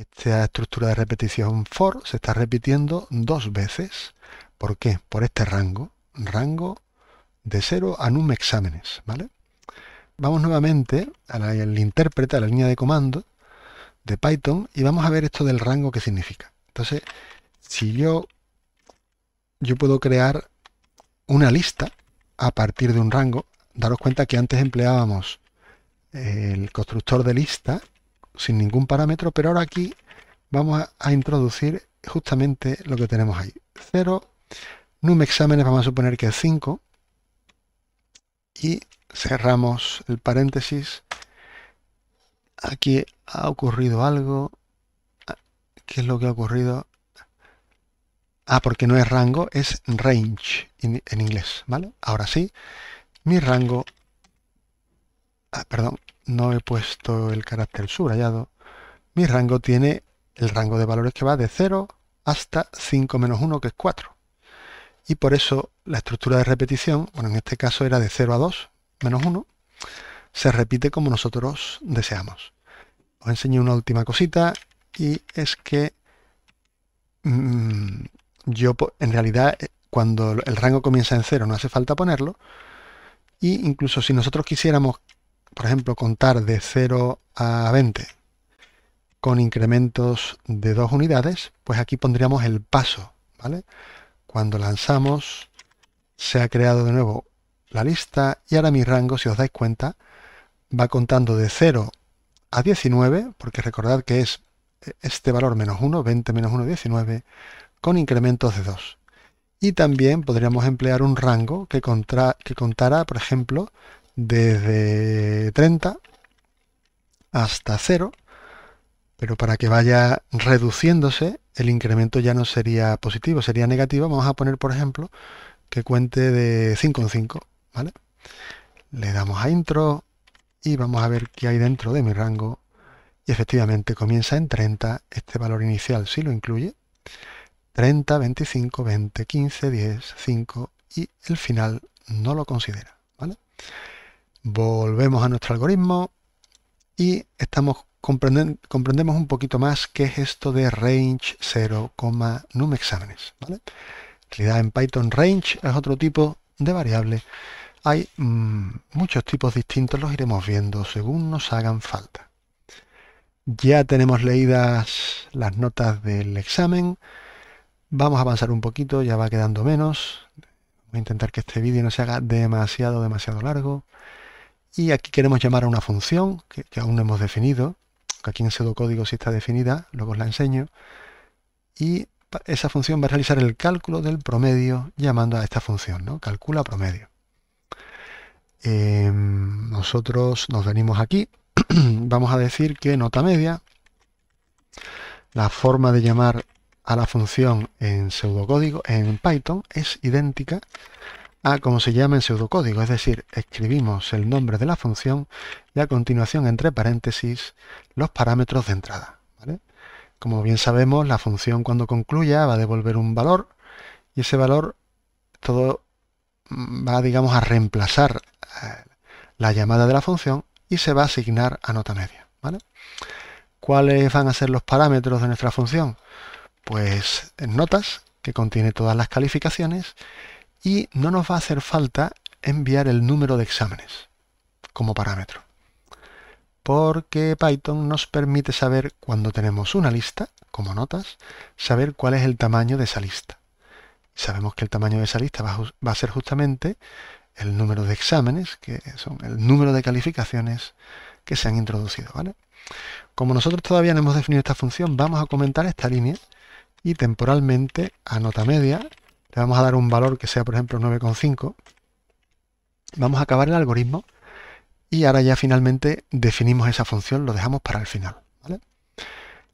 Esta estructura de repetición for se está repitiendo dos veces. ¿Por qué? Por este rango. Rango de 0 a num exámenes. ¿vale? Vamos nuevamente al intérprete, a la línea de comando de Python y vamos a ver esto del rango que significa. Entonces, si yo, yo puedo crear una lista a partir de un rango, daros cuenta que antes empleábamos el constructor de lista sin ningún parámetro, pero ahora aquí vamos a, introducir justamente lo que tenemos ahí. 0, num exámenes vamos a suponer que es 5 y cerramos el paréntesis. Aquí ha ocurrido algo. Ah, ¿Qué es lo que ha ocurrido? Ah, porque no es rango, es range en, en inglés, ¿vale? Ahora sí, mi rango... Ah, perdón, no he puesto el carácter subrayado, mi rango tiene el rango de valores que va de 0 hasta 5 menos 1, que es 4. Y por eso la estructura de repetición, bueno, en este caso era de 0 a 2, menos 1, se repite como nosotros deseamos. Os enseño una última cosita y es que mm, yo en realidad eh, cuando el rango comienza en 0 no hace falta ponerlo y incluso si nosotros quisiéramos por ejemplo, contar de 0 a 20 con incrementos de dos unidades, pues aquí pondríamos el paso, ¿vale? Cuando lanzamos, se ha creado de nuevo la lista y ahora mi rango, si os dais cuenta, va contando de 0 a 19, porque recordad que es este valor menos 1, 20 menos 1, 19, con incrementos de 2. Y también podríamos emplear un rango que, que contara, por ejemplo, desde 30 hasta 0, pero para que vaya reduciéndose, el incremento ya no sería positivo, sería negativo. Vamos a poner, por ejemplo, que cuente de 5 en 5, ¿vale? Le damos a intro y vamos a ver qué hay dentro de mi rango. Y efectivamente comienza en 30, este valor inicial sí lo incluye. 30, 25, 20, 15, 10, 5 y el final no lo considera, ¿vale? Volvemos a nuestro algoritmo y estamos comprendemos un poquito más qué es esto de range 0, num exámenes. En realidad en Python range es otro tipo de variable. Hay mm, muchos tipos distintos, los iremos viendo según nos hagan falta. Ya tenemos leídas las notas del examen. Vamos a avanzar un poquito, ya va quedando menos. Voy a intentar que este vídeo no se haga demasiado, demasiado largo. Y aquí queremos llamar a una función que, aún no hemos definido, que aquí en pseudocódigo sí está definida, luego os la enseño. Y esa función va a realizar el cálculo del promedio llamando a esta función, ¿no? Calcula promedio. Em, nosotros nos venimos aquí, vamos a decir que nota media, la forma de llamar a la función en pseudocódigo en Python es idéntica a como se llama en pseudocódigo, es decir, escribimos el nombre de la función y a continuación entre paréntesis los parámetros de entrada. Como bien sabemos, la función cuando concluya va a devolver un valor y ese valor todo mm, va, digamos, a reemplazar eh, la llamada de la función y se va a asignar a nota media. ¿Cuáles van a ser los parámetros de nuestra función? Pues notas, que contiene todas las calificaciones, y no nos va a hacer falta enviar el número de exámenes como parámetro. Porque Python nos permite saber cuando tenemos una lista, como notas, saber cuál es el tamaño de esa lista. Sabemos que el tamaño de esa lista va a ser justamente el número de exámenes, que son el número de calificaciones que se han introducido. Como nosotros todavía no hemos definido esta función, vamos a comentar esta línea y temporalmente a nota media le vamos a dar un valor que sea, por ejemplo, 9,5. Vamos a acabar el algoritmo y ahora ya finalmente definimos esa función, lo dejamos para el final.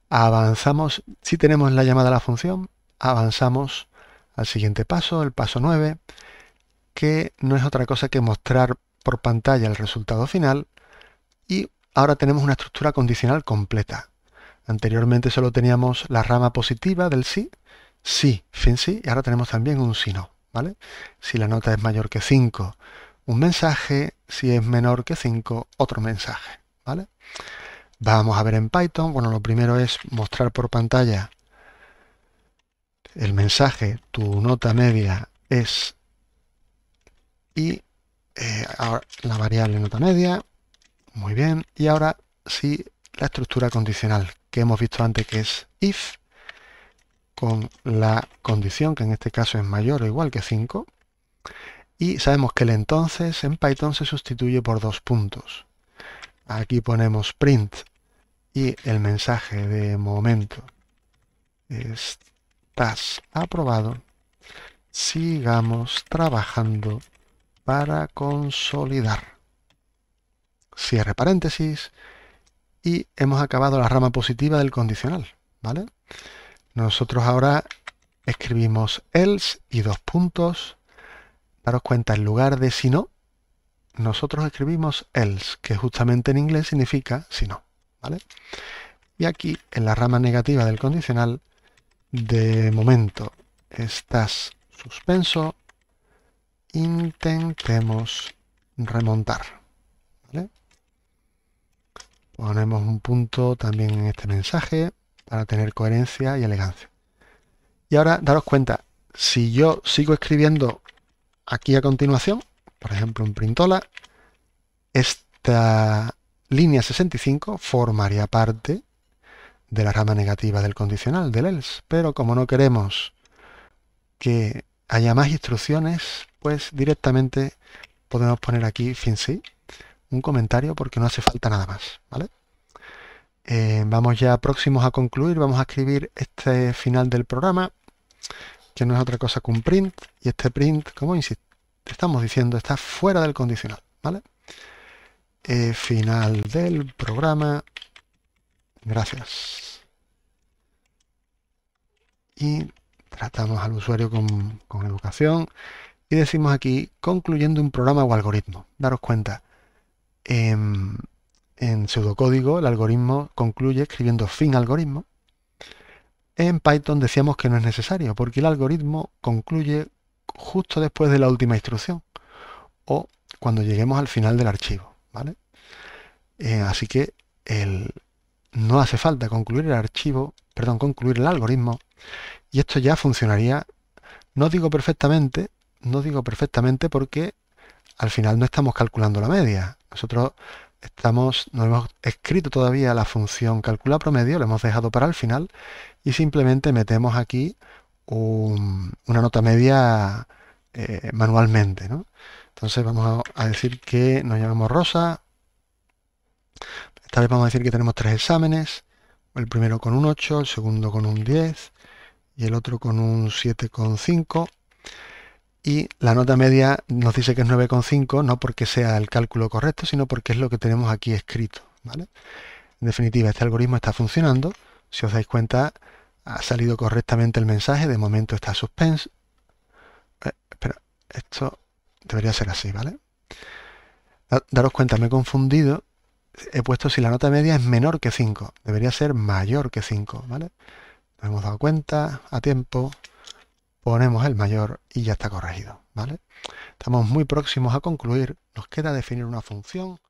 Avanzamos, si tenemos la llamada a la función, avanzamos al siguiente paso, el paso 9, que no es otra cosa que mostrar por pantalla el resultado final y ahora tenemos una estructura condicional completa. Anteriormente solo teníamos la rama positiva del sí, sí, fin sí, y ahora tenemos también un si no, ¿vale? Si la nota es mayor que 5, un mensaje, si es menor que 5, otro mensaje, ¿vale? Vamos a ver en Python, bueno, lo primero es mostrar por pantalla el mensaje, tu nota media es y eh, ahora, la variable nota media, muy bien, y ahora sí la estructura condicional que hemos visto antes que es if, con la condición, que en este caso es mayor o igual que 5, y sabemos que el entonces en Python se sustituye por dos puntos. Aquí ponemos print y el mensaje de momento. Estás aprobado. Sigamos trabajando para consolidar. Cierre paréntesis y hemos acabado la rama positiva del condicional. ¿Vale? Nosotros ahora escribimos else y dos puntos. Daros cuenta, en lugar de si no, nosotros escribimos else, que justamente en inglés significa si no. ¿vale? Y aquí, en la rama negativa del condicional, de momento estás suspenso. Intentemos remontar. Ponemos un punto también en este mensaje para tener coherencia y elegancia. Y ahora daros cuenta, si yo sigo escribiendo aquí a continuación, por ejemplo un printola, esta línea 65 formaría parte de la rama negativa del condicional, del else. Pero como no queremos que haya más instrucciones, pues directamente podemos poner aquí fin sí, un comentario porque no hace falta nada más, ¿vale? Eh, vamos ya próximos a concluir, vamos a escribir este final del programa, que no es otra cosa que un print, y este print, como insisto, estamos diciendo, está fuera del condicional, ¿vale? Eh, final del programa, gracias. Y tratamos al usuario con, educación y decimos aquí, concluyendo un programa o algoritmo, daros cuenta. Em, en pseudocódigo, el algoritmo concluye escribiendo fin algoritmo. En Python decíamos que no es necesario, porque el algoritmo concluye justo después de la última instrucción o cuando lleguemos al final del archivo. ¿vale? Eh, así que no hace falta concluir el archivo, perdón, concluir el algoritmo, y esto ya funcionaría, no digo perfectamente, no digo perfectamente porque al final no estamos calculando la media. Nosotros estamos, no hemos escrito todavía la función calcula promedio, lo hemos dejado para el final y simplemente metemos aquí una nota media eh, manualmente. Entonces vamos a, a decir que nos llamamos Rosa. Esta vez vamos a decir que tenemos tres exámenes. El primero con un 8, el segundo con un 10 y el otro con un 7,5 y la nota media nos dice que es 9,5, no porque sea el cálculo correcto, sino porque es lo que tenemos aquí escrito. En definitiva, este algoritmo está funcionando. Si os dais cuenta, ha salido correctamente el mensaje. De momento está suspense. Eh, esto debería ser así, ¿vale? Daros cuenta, me he confundido. He puesto si la nota media es menor que 5. Debería ser mayor que 5, ¿vale? Nos hemos dado cuenta a tiempo ponemos el mayor y ya está corregido. ¿vale? Estamos muy próximos a concluir. Nos queda definir una función